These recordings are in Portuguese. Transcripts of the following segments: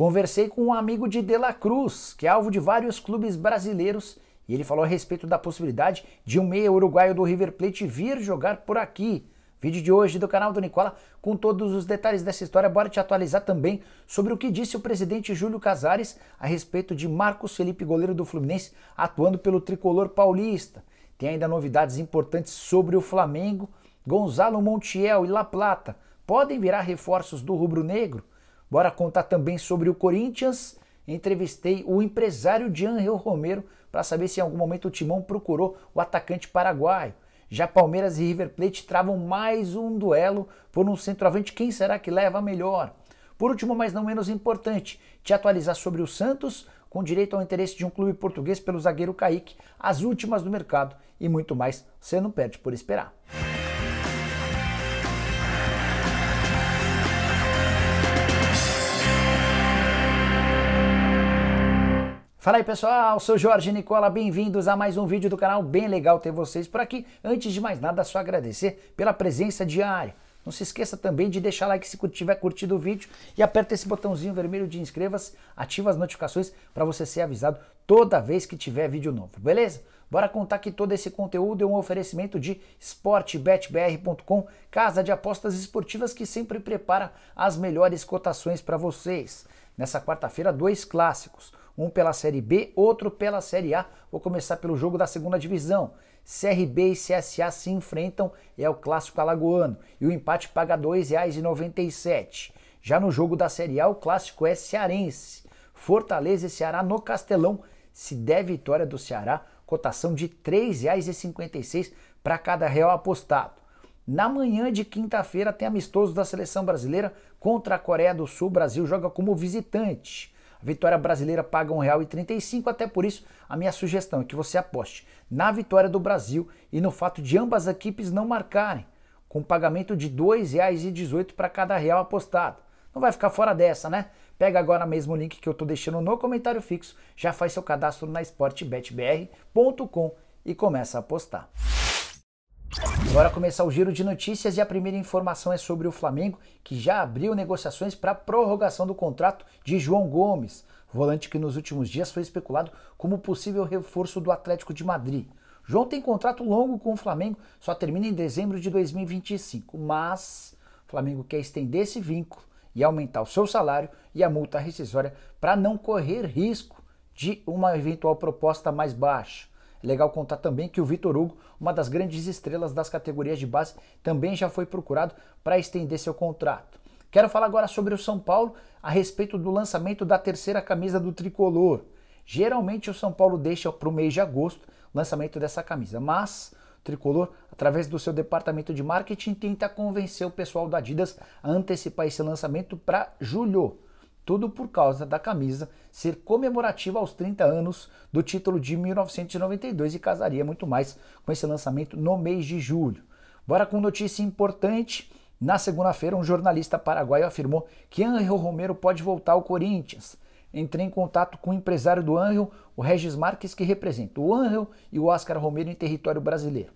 Conversei com um amigo de De La Cruz, que é alvo de vários clubes brasileiros, e ele falou a respeito da possibilidade de um meia uruguaio do River Plate vir jogar por aqui. Vídeo de hoje do canal do Nicola com todos os detalhes dessa história. Bora te atualizar também sobre o que disse o presidente Júlio Casares a respeito de Marcos Felipe, goleiro do Fluminense, atuando pelo tricolor paulista. Tem ainda novidades importantes sobre o Flamengo. Gonzalo Montiel e La Plata podem virar reforços do rubro-negro? Bora contar também sobre o Corinthians. Entrevistei o empresário de Angel Romero para saber se em algum momento o Timão procurou o atacante paraguaio. Já Palmeiras e River Plate travam mais um duelo por um centroavante. Quem será que leva a melhor? Por último, mas não menos importante, te atualizar sobre o Santos, com direito ao interesse de um clube português pelo zagueiro Kaique, as últimas do mercado e muito mais. Você não perde por esperar. Fala aí pessoal, sou Jorge Nicola, bem-vindos a mais um vídeo do canal, bem legal ter vocês por aqui. Antes de mais nada, só agradecer pela presença diária. Não se esqueça também de deixar like se tiver curtido o vídeo e aperta esse botãozinho vermelho de inscreva-se, ativa as notificações para você ser avisado toda vez que tiver vídeo novo, beleza? Bora contar que todo esse conteúdo é um oferecimento de sportbetbr.com, casa de apostas esportivas que sempre prepara as melhores cotações para vocês. Nessa quarta-feira, dois clássicos, um pela Série B, outro pela Série A. Vou começar pelo jogo da segunda divisão. CRB e CSA se enfrentam, é o clássico alagoano, e o empate paga R$ 2,97. Já no jogo da Série A, o clássico é cearense. Fortaleza e Ceará no Castelão, se der vitória do Ceará, cotação de R$ 3,56 para cada real apostado. Na manhã de quinta-feira tem amistoso da seleção brasileira contra a Coreia do Sul. O Brasil joga como visitante. A vitória brasileira paga R$ 1,35, até por isso a minha sugestão é que você aposte na vitória do Brasil e no fato de ambas as equipes não marcarem, com pagamento de R$ 2,18 para cada real apostado. Não vai ficar fora dessa, né? Pega agora mesmo o link que eu estou deixando no comentário fixo, já faz seu cadastro na sportbetbr.com e começa a apostar. Agora começar o giro de notícias e a primeira informação é sobre o Flamengo, que já abriu negociações para a prorrogação do contrato de João Gomes, volante que nos últimos dias foi especulado como possível reforço do Atlético de Madrid. João tem contrato longo com o Flamengo, só termina em dezembro de 2025, mas o Flamengo quer estender esse vínculo e aumentar o seu salário e a multa rescisória para não correr risco de uma eventual proposta mais baixa. Legal contar também que o Vitor Hugo, uma das grandes estrelas das categorias de base, também já foi procurado para estender seu contrato. Quero falar agora sobre o São Paulo a respeito do lançamento da terceira camisa do tricolor. Geralmente o São Paulo deixa para o mês de agosto o lançamento dessa camisa, mas o tricolor, através do seu departamento de marketing, tenta convencer o pessoal da Adidas a antecipar esse lançamento para julho. Tudo por causa da camisa ser comemorativa aos 30 anos do título de 1992 e casaria muito mais com esse lançamento no mês de julho. Bora com notícia importante. Na segunda-feira, um jornalista paraguaio afirmou que Angel Romero pode voltar ao Corinthians. Entrei em contato com o empresário do Angel, o Regis Marques, que representa o Angel e o Oscar Romero em território brasileiro.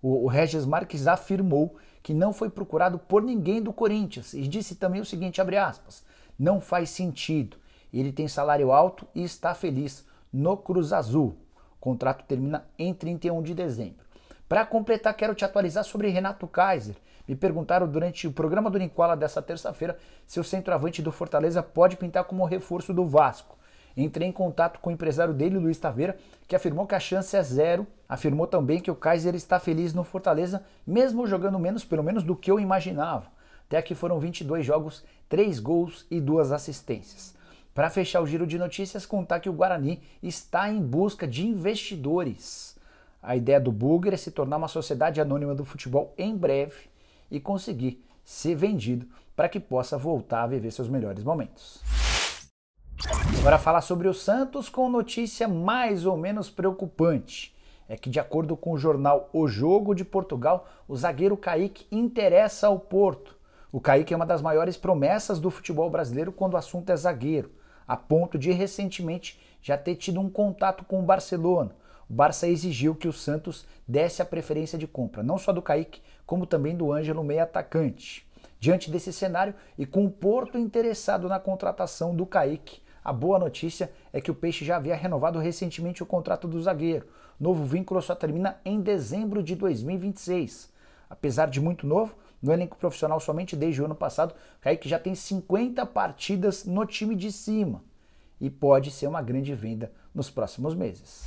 O, Regis Marques afirmou que não foi procurado por ninguém do Corinthians e disse também o seguinte, aspas, não faz sentido. Ele tem salário alto e está feliz no Cruz Azul. O contrato termina em 31 de dezembro. Para completar, quero te atualizar sobre Renato Kaiser. Me perguntaram durante o programa do Nicola dessa terça-feira se o centroavante do Fortaleza pode pintar como reforço do Vasco. Entrei em contato com o empresário dele, Luiz Taveira, que afirmou que a chance é zero. Afirmou também que o Kaiser está feliz no Fortaleza, mesmo jogando menos, pelo menos do que eu imaginava. Até aqui foram 22 jogos, 3 gols e 2 assistências. Para fechar o giro de notícias, contar que o Guarani está em busca de investidores. A ideia do Bugre é se tornar uma sociedade anônima do futebol em breve e conseguir ser vendido para que possa voltar a viver seus melhores momentos. Agora falar sobre o Santos com notícia mais ou menos preocupante. É que, de acordo com o jornal O Jogo de Portugal, o zagueiro Kaique interessa ao Porto. O Kaique é uma das maiores promessas do futebol brasileiro quando o assunto é zagueiro, a ponto de recentemente já ter tido um contato com o Barcelona. O Barça exigiu que o Santos desse a preferência de compra, não só do Kaique, como também do Ângelo, meio atacante. Diante desse cenário e com o Porto interessado na contratação do Kaique, a boa notícia é que o Peixe já havia renovado recentemente o contrato do zagueiro. novo vínculo só termina em dezembro de 2026. Apesar de muito novo, no elenco profissional somente desde o ano passado. Kaique já tem 50 partidas no time de cima e pode ser uma grande venda nos próximos meses.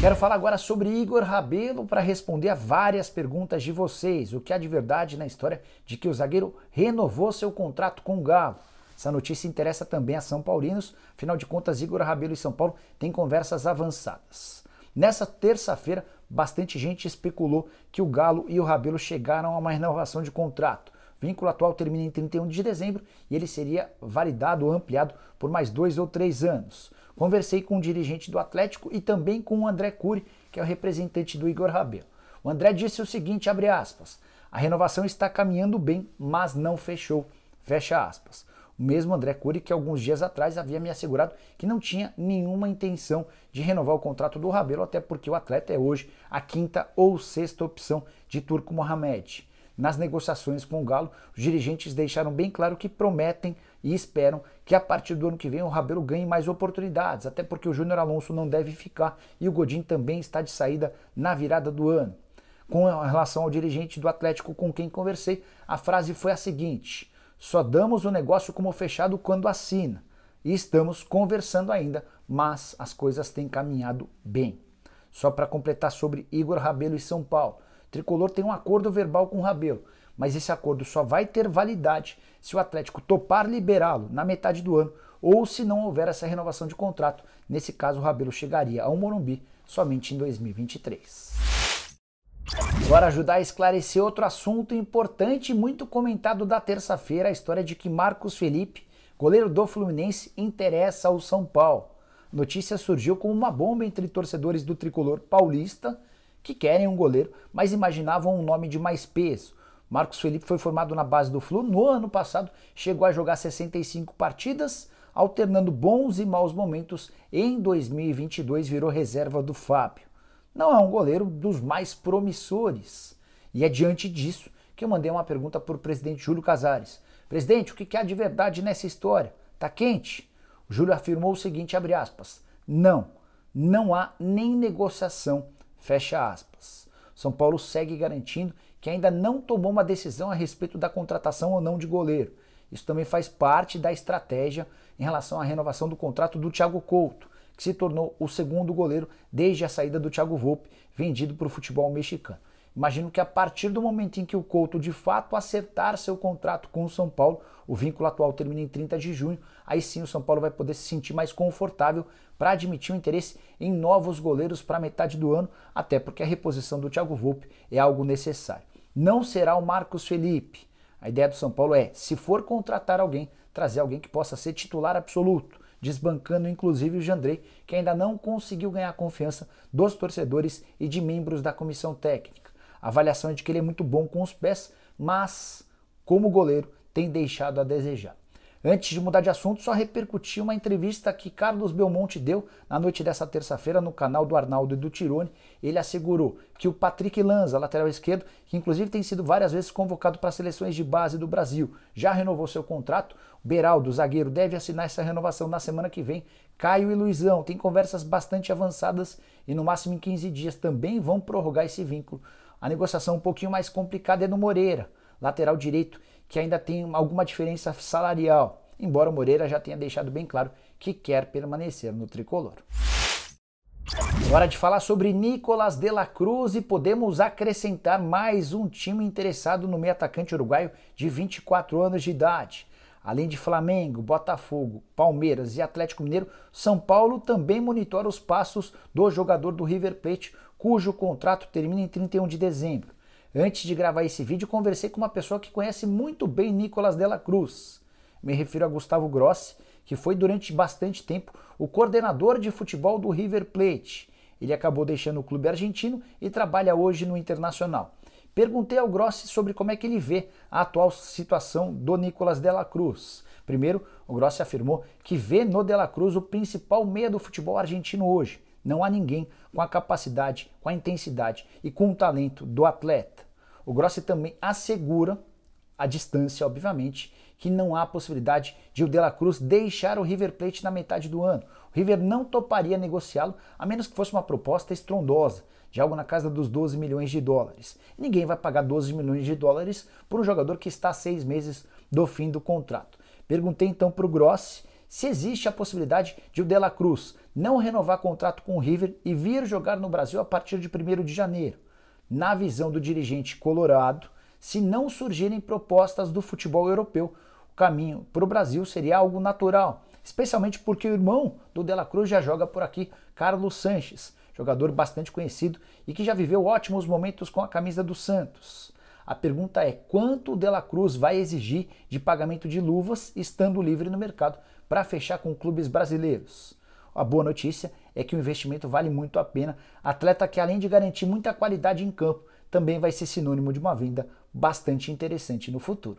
Quero falar agora sobre Igor Rabelo para responder a várias perguntas de vocês. O que há de verdade na história de que o zagueiro renovou seu contrato com o Galo? Essa notícia interessa também a São Paulinos. Afinal de contas, Igor Rabelo e São Paulo têm conversas avançadas. Nessa terça-feira bastante gente especulou que o Galo e o Rabelo chegaram a uma renovação de contrato. O vínculo atual termina em 31 de dezembro e ele seria validado ou ampliado por mais dois ou três anos. Conversei com o dirigente do Atlético e também com o André Cury, que é o representante do Igor Rabelo. O André disse o seguinte, abre aspas, a renovação está caminhando bem, mas não fechou, fecha aspas. O mesmo André Cury que alguns dias atrás havia me assegurado que não tinha nenhuma intenção de renovar o contrato do Rabelo, até porque o atleta é hoje a quinta ou sexta opção de Turco Mohamed. Nas negociações com o Galo, os dirigentes deixaram bem claro que prometem e esperam que a partir do ano que vem o Rabelo ganhe mais oportunidades, até porque o Júnior Alonso não deve ficar e o Godin também está de saída na virada do ano. Com relação ao dirigente do Atlético com quem conversei, a frase foi a seguinte: só damos o negócio como fechado quando assina. E estamos conversando ainda, mas as coisas têm caminhado bem. Só para completar sobre Igor Rabelo e São Paulo. Tricolor tem um acordo verbal com o Rabelo, mas esse acordo só vai ter validade se o Atlético topar liberá-lo na metade do ano ou se não houver essa renovação de contrato. Nesse caso, o Rabelo chegaria ao Morumbi somente em 2023. Agora ajudar a esclarecer outro assunto importante e muito comentado da terça-feira, a história de que Marcos Felipe, goleiro do Fluminense, interessa ao São Paulo. A notícia surgiu como uma bomba entre torcedores do tricolor paulista que querem um goleiro, mas imaginavam um nome de mais peso. Marcos Felipe foi formado na base do Flu no ano passado, chegou a jogar 65 partidas, alternando bons e maus momentos. Em 2022 virou reserva do Fábio não é um goleiro dos mais promissores. E é diante disso que eu mandei uma pergunta para o presidente Júlio Casares. Presidente, o que há de verdade nessa história? Tá quente? O Júlio afirmou o seguinte, abre aspas, não, não há nem negociação, fecha aspas. São Paulo segue garantindo que ainda não tomou uma decisão a respeito da contratação ou não de goleiro. Isso também faz parte da estratégia em relação à renovação do contrato do Thiago Couto que se tornou o segundo goleiro desde a saída do Thiago Volpe, vendido para o futebol mexicano. Imagino que a partir do momento em que o Couto de fato acertar seu contrato com o São Paulo, o vínculo atual termina em 30 de junho, aí sim o São Paulo vai poder se sentir mais confortável para admitir o interesse em novos goleiros para metade do ano, até porque a reposição do Thiago Volpe é algo necessário. Não será o Marcos Felipe. A ideia do São Paulo é, se for contratar alguém, trazer alguém que possa ser titular absoluto desbancando inclusive o Jandrei, que ainda não conseguiu ganhar a confiança dos torcedores e de membros da comissão técnica. A avaliação é de que ele é muito bom com os pés, mas como goleiro tem deixado a desejar. Antes de mudar de assunto, só repercutiu uma entrevista que Carlos Belmonte deu na noite dessa terça-feira no canal do Arnaldo e do Tirone. Ele assegurou que o Patrick Lanza, lateral esquerdo, que inclusive tem sido várias vezes convocado para seleções de base do Brasil, já renovou seu contrato. Beraldo, zagueiro, deve assinar essa renovação na semana que vem. Caio e Luizão têm conversas bastante avançadas e no máximo em 15 dias também vão prorrogar esse vínculo. A negociação um pouquinho mais complicada é do Moreira, lateral direito, que ainda tem alguma diferença salarial, embora o Moreira já tenha deixado bem claro que quer permanecer no tricolor. Hora de falar sobre Nicolas de la Cruz e podemos acrescentar mais um time interessado no meio atacante uruguaio de 24 anos de idade. Além de Flamengo, Botafogo, Palmeiras e Atlético Mineiro, São Paulo também monitora os passos do jogador do River Plate, cujo contrato termina em 31 de dezembro. Antes de gravar esse vídeo, conversei com uma pessoa que conhece muito bem Nicolas Dela Cruz. Me refiro a Gustavo Grossi, que foi durante bastante tempo o coordenador de futebol do River Plate. Ele acabou deixando o clube argentino e trabalha hoje no Internacional. Perguntei ao Grossi sobre como é que ele vê a atual situação do Nicolas Dela Cruz. Primeiro, o Grossi afirmou que vê no Dela Cruz o principal meia do futebol argentino hoje. Não há ninguém com a capacidade, com a intensidade e com o talento do atleta. O Grossi também assegura, a distância, obviamente, que não há possibilidade de o De La Cruz deixar o River Plate na metade do ano. O River não toparia negociá-lo, a menos que fosse uma proposta estrondosa, de algo na casa dos 12 milhões de dólares. Ninguém vai pagar 12 milhões de dólares por um jogador que está seis meses do fim do contrato. Perguntei então para o Grossi se existe a possibilidade de o De La Cruz não renovar contrato com o River e vir jogar no Brasil a partir de 1 de janeiro. Na visão do dirigente colorado, se não surgirem propostas do futebol europeu, o caminho para o Brasil seria algo natural, especialmente porque o irmão do De La Cruz já joga por aqui, Carlos Sanches, jogador bastante conhecido e que já viveu ótimos momentos com a camisa do Santos. A pergunta é quanto o De La Cruz vai exigir de pagamento de luvas estando livre no mercado para fechar com clubes brasileiros. A boa notícia é que o investimento vale muito a pena. Atleta que, além de garantir muita qualidade em campo, também vai ser sinônimo de uma venda bastante interessante no futuro.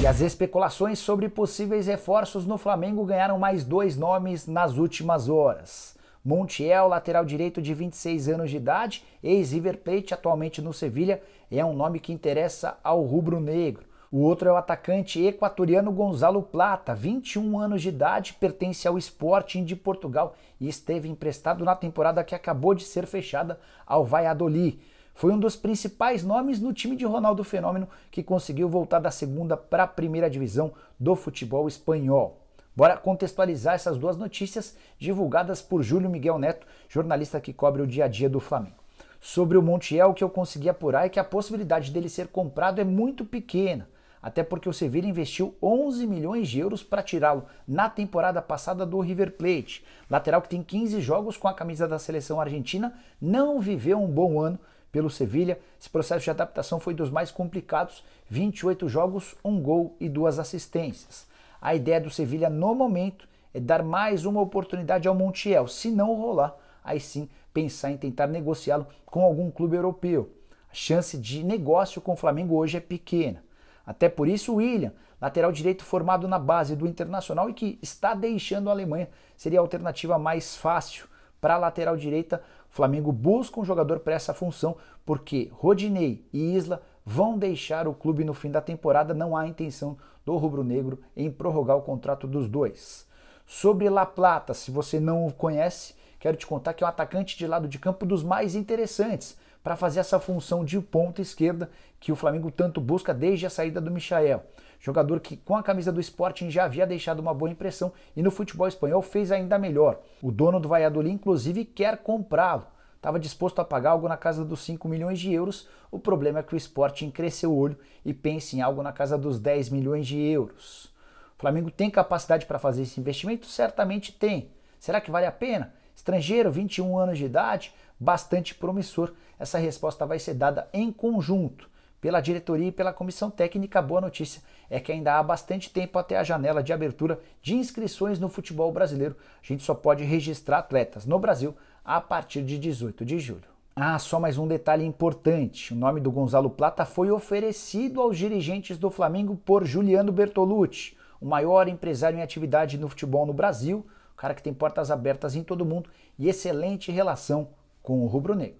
E as especulações sobre possíveis reforços no Flamengo ganharam mais dois nomes nas últimas horas. Montiel, lateral direito de 26 anos de idade, ex-River Plate, atualmente no Sevilha, é um nome que interessa ao rubro-negro. O outro é o atacante equatoriano Gonzalo Plata, 21 anos de idade, pertence ao Sporting de Portugal e esteve emprestado na temporada que acabou de ser fechada ao Valladolid. Foi um dos principais nomes no time de Ronaldo Fenômeno, que conseguiu voltar da segunda para a primeira divisão do futebol espanhol. Bora contextualizar essas duas notícias divulgadas por Júlio Miguel Neto, jornalista que cobre o dia a dia do Flamengo. Sobre o Montiel, o que eu consegui apurar é que a possibilidade dele ser comprado é muito pequena até porque o Sevilla investiu 11 milhões de euros para tirá-lo na temporada passada do River Plate. Lateral que tem 15 jogos com a camisa da seleção argentina, não viveu um bom ano pelo Sevilha. Esse processo de adaptação foi dos mais complicados, 28 jogos, um gol e duas assistências. A ideia do Sevilha no momento é dar mais uma oportunidade ao Montiel. Se não rolar, aí sim pensar em tentar negociá-lo com algum clube europeu. A chance de negócio com o Flamengo hoje é pequena. Até por isso, William, lateral direito formado na base do Internacional e que está deixando a Alemanha, seria a alternativa mais fácil para a lateral direita. O Flamengo busca um jogador para essa função, porque Rodinei e Isla vão deixar o clube no fim da temporada. Não há intenção do rubro-negro em prorrogar o contrato dos dois. Sobre La Plata, se você não o conhece, quero te contar que é um atacante de lado de campo dos mais interessantes para fazer essa função de ponta esquerda que o Flamengo tanto busca desde a saída do Michael. Jogador que com a camisa do Sporting já havia deixado uma boa impressão e no futebol espanhol fez ainda melhor. O dono do Valladolid inclusive quer comprá-lo. Estava disposto a pagar algo na casa dos 5 milhões de euros. O problema é que o Sporting cresceu o olho e pensa em algo na casa dos 10 milhões de euros. O Flamengo tem capacidade para fazer esse investimento? Certamente tem. Será que vale a pena? Estrangeiro, 21 anos de idade, bastante promissor. Essa resposta vai ser dada em conjunto pela diretoria e pela comissão técnica. A boa notícia é que ainda há bastante tempo até a janela de abertura de inscrições no futebol brasileiro. A gente só pode registrar atletas no Brasil a partir de 18 de julho. Ah, só mais um detalhe importante: o nome do Gonzalo Plata foi oferecido aos dirigentes do Flamengo por Juliano Bertolucci, o maior empresário em atividade no futebol no Brasil, o cara que tem portas abertas em todo mundo e excelente relação com o Rubro Negro.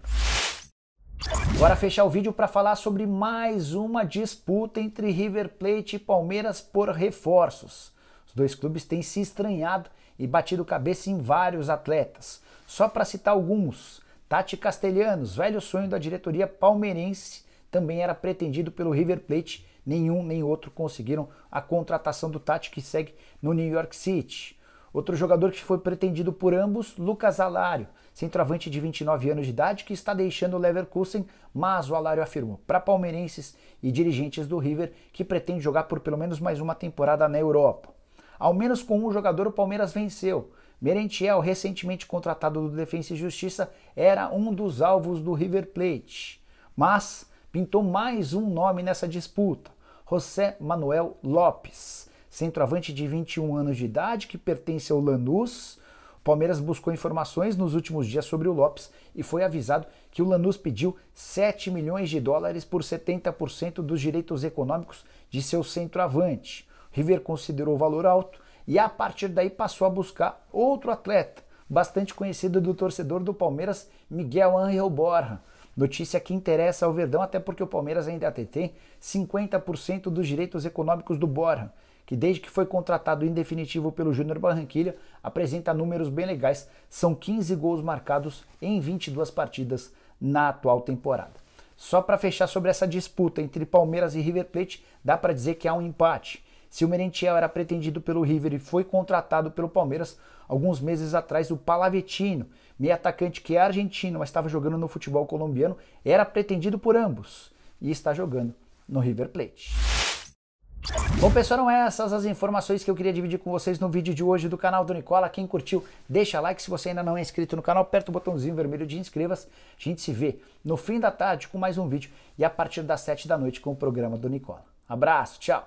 Bora fechar o vídeo para falar sobre mais uma disputa entre River Plate e Palmeiras por reforços. Os dois clubes têm se estranhado e batido cabeça em vários atletas. Só para citar alguns, Tati Castelhanos, velho sonho da diretoria palmeirense, também era pretendido pelo River Plate. Nenhum nem outro conseguiram a contratação do Tati que segue no New York City. Outro jogador que foi pretendido por ambos, Lucas Alário, centroavante de 29 anos de idade, que está deixando o Leverkusen, mas o Alário afirmou para palmeirenses e dirigentes do River que pretende jogar por pelo menos mais uma temporada na Europa. Ao menos com um jogador, o Palmeiras venceu. Merentiel, recentemente contratado do Defensa e Justiça, era um dos alvos do River Plate. Mas pintou mais um nome nessa disputa: José Manuel Lopes centroavante de 21 anos de idade, que pertence ao Lanús. O Palmeiras buscou informações nos últimos dias sobre o Lopes e foi avisado que o Lanús pediu 7 milhões de dólares por 70% dos direitos econômicos de seu centroavante. River considerou o valor alto e a partir daí passou a buscar outro atleta, bastante conhecido do torcedor do Palmeiras, Miguel Angel Borja. Notícia que interessa ao Verdão, até porque o Palmeiras ainda tem 50% dos direitos econômicos do Borja que desde que foi contratado em definitivo pelo Júnior Barranquilha, apresenta números bem legais, são 15 gols marcados em 22 partidas na atual temporada. Só para fechar sobre essa disputa entre Palmeiras e River Plate, dá para dizer que há um empate. Se o Merentiel era pretendido pelo River e foi contratado pelo Palmeiras, alguns meses atrás o Palavetino, meio atacante que é argentino, mas estava jogando no futebol colombiano, era pretendido por ambos e está jogando no River Plate. Bom, pessoal, não é essas as informações que eu queria dividir com vocês no vídeo de hoje do canal do Nicola. Quem curtiu, deixa like. Se você ainda não é inscrito no canal, aperta o botãozinho vermelho de inscreva-se. A gente se vê no fim da tarde com mais um vídeo e a partir das 7 da noite com o programa do Nicola. Abraço, tchau!